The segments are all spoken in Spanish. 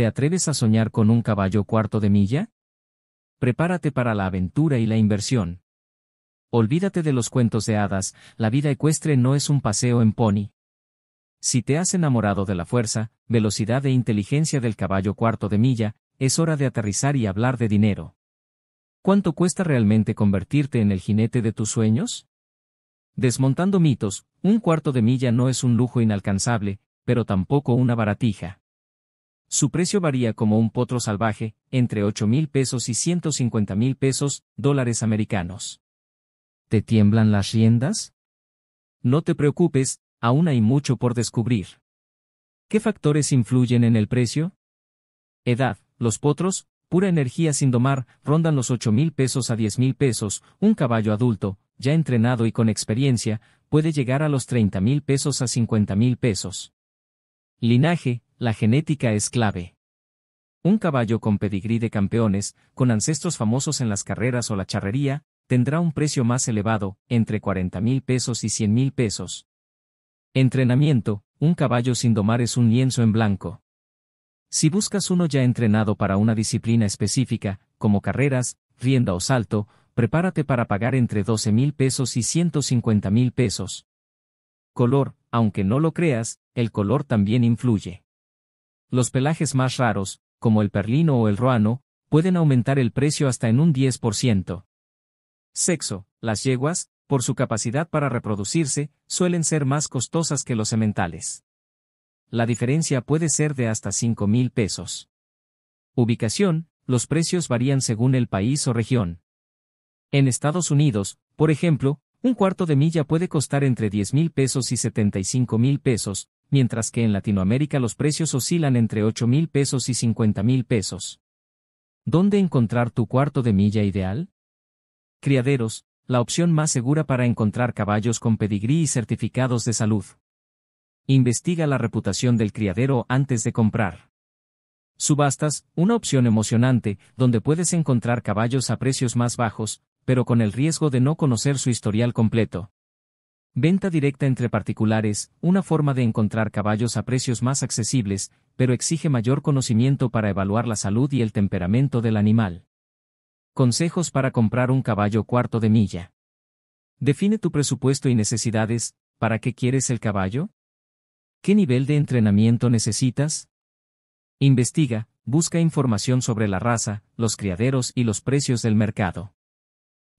¿Te atreves a soñar con un caballo cuarto de milla? Prepárate para la aventura y la inversión. Olvídate de los cuentos de hadas, la vida ecuestre no es un paseo en pony. Si te has enamorado de la fuerza, velocidad e inteligencia del caballo cuarto de milla, es hora de aterrizar y hablar de dinero. ¿Cuánto cuesta realmente convertirte en el jinete de tus sueños? Desmontando mitos, un cuarto de milla no es un lujo inalcanzable, pero tampoco una baratija. Su precio varía como un potro salvaje, entre 8 mil pesos y 150 mil pesos, dólares americanos. ¿Te tiemblan las riendas? No te preocupes, aún hay mucho por descubrir. ¿Qué factores influyen en el precio? Edad, los potros, pura energía sin domar, rondan los 8 mil pesos a 10 mil pesos, un caballo adulto, ya entrenado y con experiencia, puede llegar a los 30 mil pesos a 50 mil pesos. Linaje, la genética es clave. Un caballo con pedigrí de campeones, con ancestros famosos en las carreras o la charrería, tendrá un precio más elevado, entre 40 mil pesos y 100 mil pesos. Entrenamiento, un caballo sin domar es un lienzo en blanco. Si buscas uno ya entrenado para una disciplina específica, como carreras, rienda o salto, prepárate para pagar entre 12 mil pesos y 150 mil pesos. Color, aunque no lo creas, el color también influye. Los pelajes más raros, como el perlino o el ruano, pueden aumentar el precio hasta en un 10%. Sexo. Las yeguas, por su capacidad para reproducirse, suelen ser más costosas que los sementales. La diferencia puede ser de hasta 5 mil pesos. Ubicación. Los precios varían según el país o región. En Estados Unidos, por ejemplo, un cuarto de milla puede costar entre 10 mil pesos y 75 mil pesos, mientras que en Latinoamérica los precios oscilan entre 8 mil pesos y 50 mil pesos. ¿Dónde encontrar tu cuarto de milla ideal? Criaderos, la opción más segura para encontrar caballos con pedigrí y certificados de salud. Investiga la reputación del criadero antes de comprar. Subastas, una opción emocionante, donde puedes encontrar caballos a precios más bajos, pero con el riesgo de no conocer su historial completo. Venta directa entre particulares, una forma de encontrar caballos a precios más accesibles, pero exige mayor conocimiento para evaluar la salud y el temperamento del animal. Consejos para comprar un caballo cuarto de milla. Define tu presupuesto y necesidades, ¿para qué quieres el caballo? ¿Qué nivel de entrenamiento necesitas? Investiga, busca información sobre la raza, los criaderos y los precios del mercado.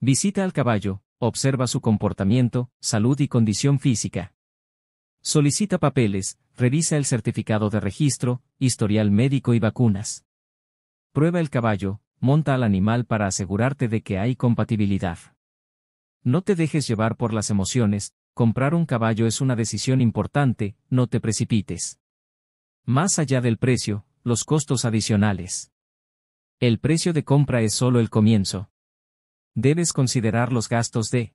Visita al caballo, observa su comportamiento, salud y condición física. Solicita papeles, revisa el certificado de registro, historial médico y vacunas. Prueba el caballo, monta al animal para asegurarte de que hay compatibilidad. No te dejes llevar por las emociones, comprar un caballo es una decisión importante, no te precipites. Más allá del precio, los costos adicionales. El precio de compra es solo el comienzo debes considerar los gastos de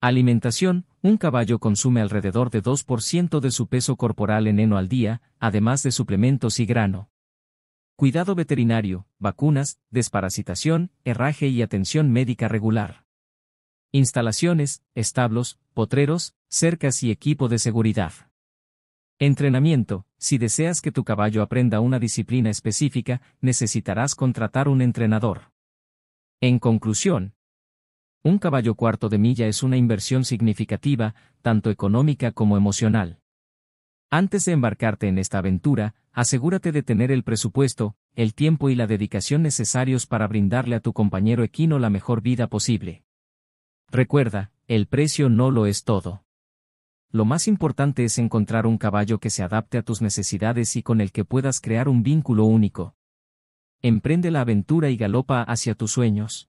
alimentación. Un caballo consume alrededor de 2% de su peso corporal en heno al día, además de suplementos y grano. Cuidado veterinario, vacunas, desparasitación, herraje y atención médica regular. Instalaciones, establos, potreros, cercas y equipo de seguridad. Entrenamiento. Si deseas que tu caballo aprenda una disciplina específica, necesitarás contratar un entrenador. En conclusión, un caballo cuarto de milla es una inversión significativa, tanto económica como emocional. Antes de embarcarte en esta aventura, asegúrate de tener el presupuesto, el tiempo y la dedicación necesarios para brindarle a tu compañero equino la mejor vida posible. Recuerda, el precio no lo es todo. Lo más importante es encontrar un caballo que se adapte a tus necesidades y con el que puedas crear un vínculo único. Emprende la aventura y galopa hacia tus sueños.